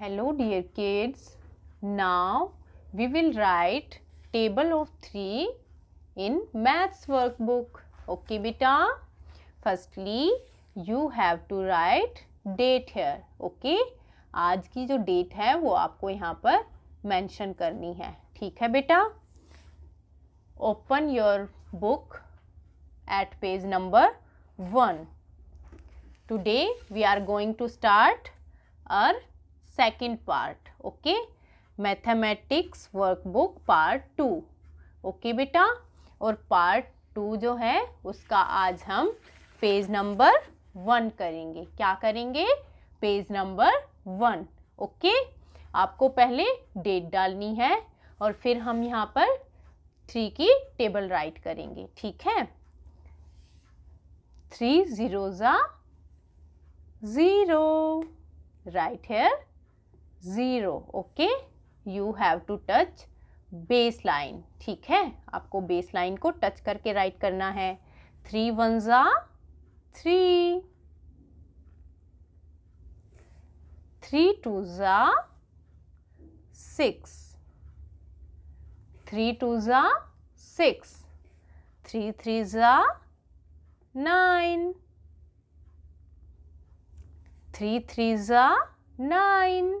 Hello dear kids now we will write table of three in maths workbook okay बेटा firstly you have to write date here okay आज की जो date है वो आपको यहाँ पर मेंशन करनी है ठीक है बेटा open your book at page number one today we are going to start और second part okay mathematics workbook part two okay बेटा और पार्ट टू जो है उसका आज हम पेज नंबर वन करेंगे क्या करेंगे पेज नंबर वन ओके आपको पहले डेट डालनी है और फिर हम यहाँ पर थ्री की टेबल राइट करेंगे ठीक है थ्री ज़ीरो ज़ा zero write here zero okay you have to touch base line ठीक है आपको बेस लाइन को टच करके राइट करना है थ्री वन ज़ा थ्री थ्री टू ज़ा सिक्स थ्री टू ज़ा सिक्स थ्री थ्री ज़ा नाइन थ्री थ्री ज़ा nine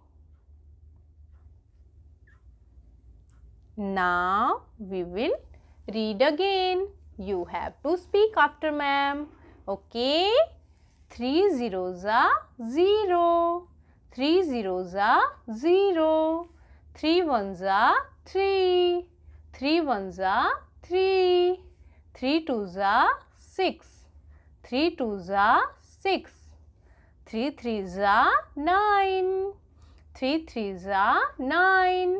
Now we will read again. You have to speak after ma'am. Okay. Three zeros are zero. Three zeros are zero. Three ones are three. Three ones are three. Three twos are six. Three twos are six. Three threes are nine. Three threes are nine.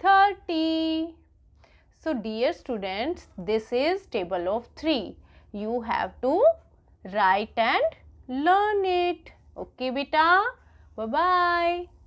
30. So, dear students, this is table of 3. You have to write and learn it. Okay, beta. Bye-bye.